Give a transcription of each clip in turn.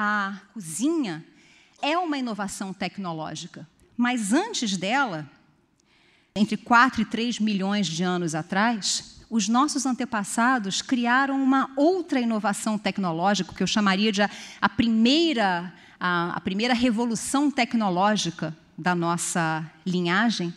a cozinha é uma inovação tecnológica, mas antes dela, entre 4 e 3 milhões de anos atrás, os nossos antepassados criaram uma outra inovação tecnológica, que eu chamaria de a, a primeira, a, a primeira revolução tecnológica da nossa linhagem,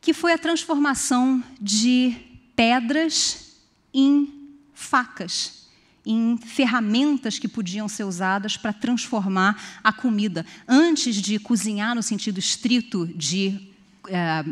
que foi a transformação de pedras em facas em ferramentas que podiam ser usadas para transformar a comida, antes de cozinhar no sentido estrito de é,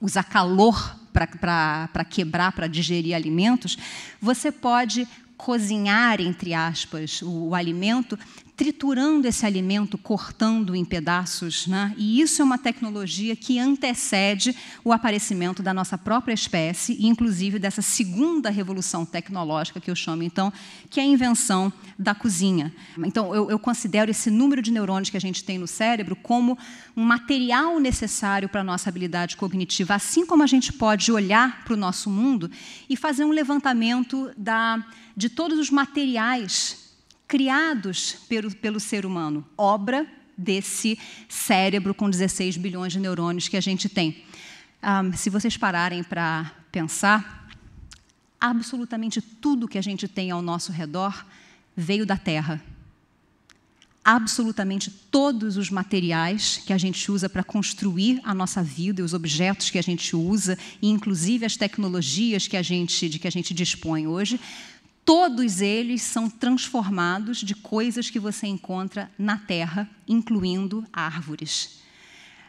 usar calor para quebrar, para digerir alimentos, você pode cozinhar, entre aspas, o, o alimento, triturando esse alimento, cortando em pedaços. Né? E isso é uma tecnologia que antecede o aparecimento da nossa própria espécie, e inclusive dessa segunda revolução tecnológica que eu chamo, então, que é a invenção da cozinha. Então, eu, eu considero esse número de neurônios que a gente tem no cérebro como um material necessário para a nossa habilidade cognitiva, assim como a gente pode olhar para o nosso mundo e fazer um levantamento da, de todos os materiais criados pelo, pelo ser humano, obra desse cérebro com 16 bilhões de neurônios que a gente tem. Um, se vocês pararem para pensar, absolutamente tudo que a gente tem ao nosso redor veio da Terra. Absolutamente todos os materiais que a gente usa para construir a nossa vida, os objetos que a gente usa, e inclusive as tecnologias que a gente, de que a gente dispõe hoje, todos eles são transformados de coisas que você encontra na terra, incluindo árvores.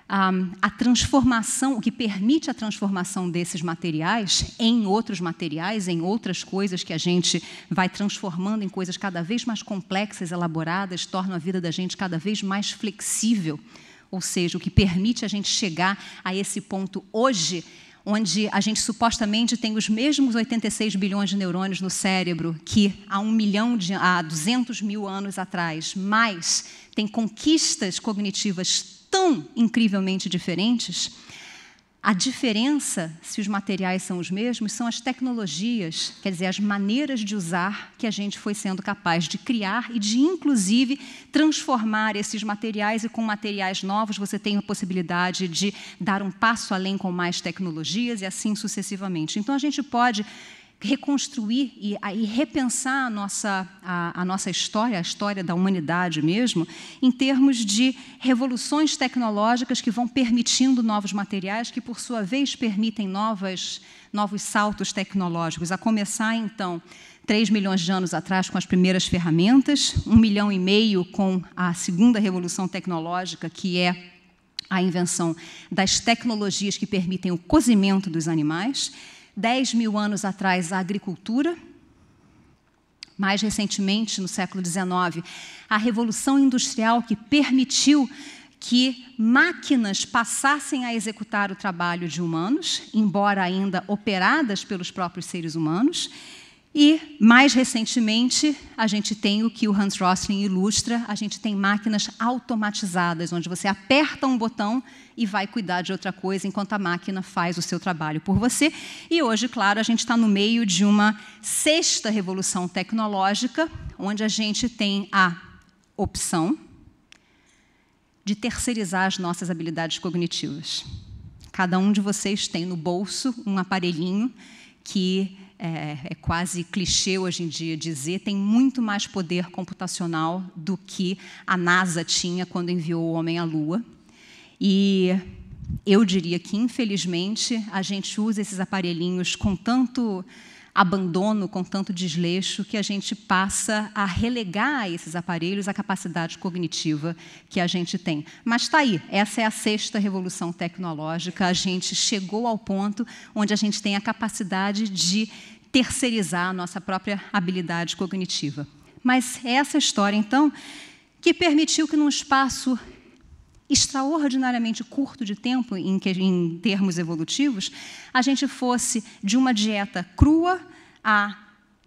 Ah, a transformação, o que permite a transformação desses materiais em outros materiais, em outras coisas que a gente vai transformando em coisas cada vez mais complexas, elaboradas, torna a vida da gente cada vez mais flexível. Ou seja, o que permite a gente chegar a esse ponto hoje onde a gente supostamente tem os mesmos 86 bilhões de neurônios no cérebro que há um milhão de há 200 mil anos atrás, mas tem conquistas cognitivas tão incrivelmente diferentes a diferença, se os materiais são os mesmos, são as tecnologias, quer dizer, as maneiras de usar que a gente foi sendo capaz de criar e de, inclusive, transformar esses materiais. E com materiais novos, você tem a possibilidade de dar um passo além com mais tecnologias e assim sucessivamente. Então, a gente pode reconstruir e, e repensar a nossa, a, a nossa história, a história da humanidade mesmo, em termos de revoluções tecnológicas que vão permitindo novos materiais, que por sua vez permitem novas, novos saltos tecnológicos, a começar então 3 milhões de anos atrás com as primeiras ferramentas, um milhão e meio com a segunda revolução tecnológica, que é a invenção das tecnologias que permitem o cozimento dos animais, 10 mil anos atrás, a agricultura. Mais recentemente, no século XIX, a Revolução Industrial que permitiu que máquinas passassem a executar o trabalho de humanos, embora ainda operadas pelos próprios seres humanos. E, mais recentemente, a gente tem o que o Hans Rosling ilustra: a gente tem máquinas automatizadas, onde você aperta um botão e vai cuidar de outra coisa enquanto a máquina faz o seu trabalho por você. E hoje, claro, a gente está no meio de uma sexta revolução tecnológica, onde a gente tem a opção de terceirizar as nossas habilidades cognitivas. Cada um de vocês tem no bolso um aparelhinho que é, é, quase clichê hoje em dia dizer, tem muito mais poder computacional do que a NASA tinha quando enviou o homem à Lua. E eu diria que, infelizmente, a gente usa esses aparelhinhos com tanto abandono, com tanto desleixo, que a gente passa a relegar a esses aparelhos a capacidade cognitiva que a gente tem. Mas está aí, essa é a sexta revolução tecnológica. A gente chegou ao ponto onde a gente tem a capacidade de terceirizar a nossa própria habilidade cognitiva. Mas é essa história, então, que permitiu que, num espaço extraordinariamente curto de tempo em, que, em termos evolutivos, a gente fosse de uma dieta crua a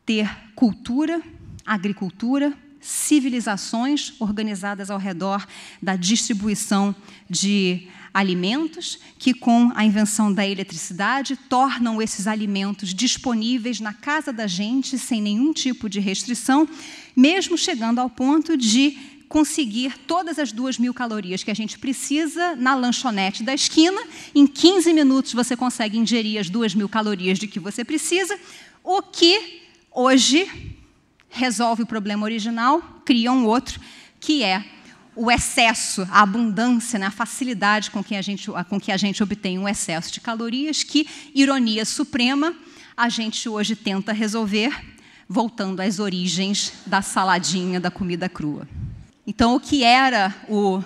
ter cultura, agricultura, civilizações organizadas ao redor da distribuição de alimentos, que com a invenção da eletricidade tornam esses alimentos disponíveis na casa da gente sem nenhum tipo de restrição, mesmo chegando ao ponto de conseguir todas as duas mil calorias que a gente precisa na lanchonete da esquina. Em 15 minutos você consegue ingerir as duas mil calorias de que você precisa, o que hoje resolve o problema original, cria um outro, que é o excesso, a abundância, né, a facilidade com que a, gente, com que a gente obtém um excesso de calorias, que, ironia suprema, a gente hoje tenta resolver voltando às origens da saladinha, da comida crua. Então, o que era o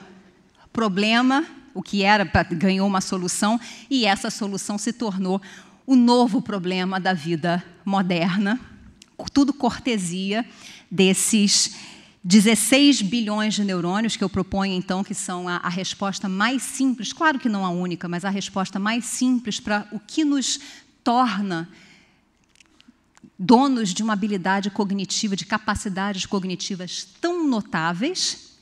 problema, o que era ganhou uma solução e essa solução se tornou o novo problema da vida moderna, tudo cortesia desses 16 bilhões de neurônios, que eu proponho então que são a, a resposta mais simples, claro que não a única, mas a resposta mais simples para o que nos torna donos de uma habilidade cognitiva, de capacidades cognitivas tão notáveis,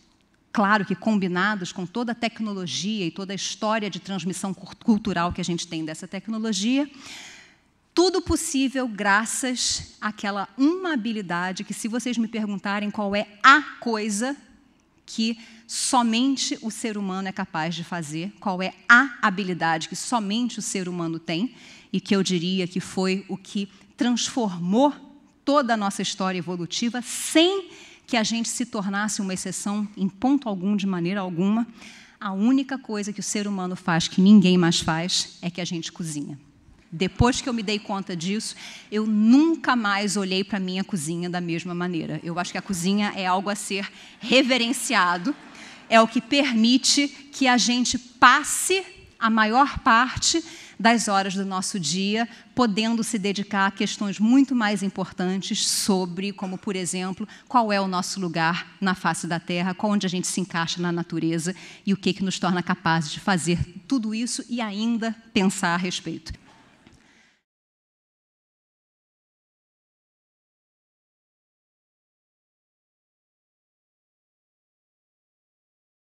claro que combinados com toda a tecnologia e toda a história de transmissão cultural que a gente tem dessa tecnologia, tudo possível graças àquela uma habilidade que, se vocês me perguntarem qual é a coisa que somente o ser humano é capaz de fazer, qual é a habilidade que somente o ser humano tem, e que eu diria que foi o que transformou toda a nossa história evolutiva, sem que a gente se tornasse uma exceção em ponto algum, de maneira alguma. A única coisa que o ser humano faz que ninguém mais faz é que a gente cozinha. Depois que eu me dei conta disso, eu nunca mais olhei para a minha cozinha da mesma maneira. Eu acho que a cozinha é algo a ser reverenciado, é o que permite que a gente passe a maior parte das horas do nosso dia, podendo se dedicar a questões muito mais importantes sobre, como por exemplo, qual é o nosso lugar na face da Terra, qual onde a gente se encaixa na natureza e o que, que nos torna capazes de fazer tudo isso e ainda pensar a respeito.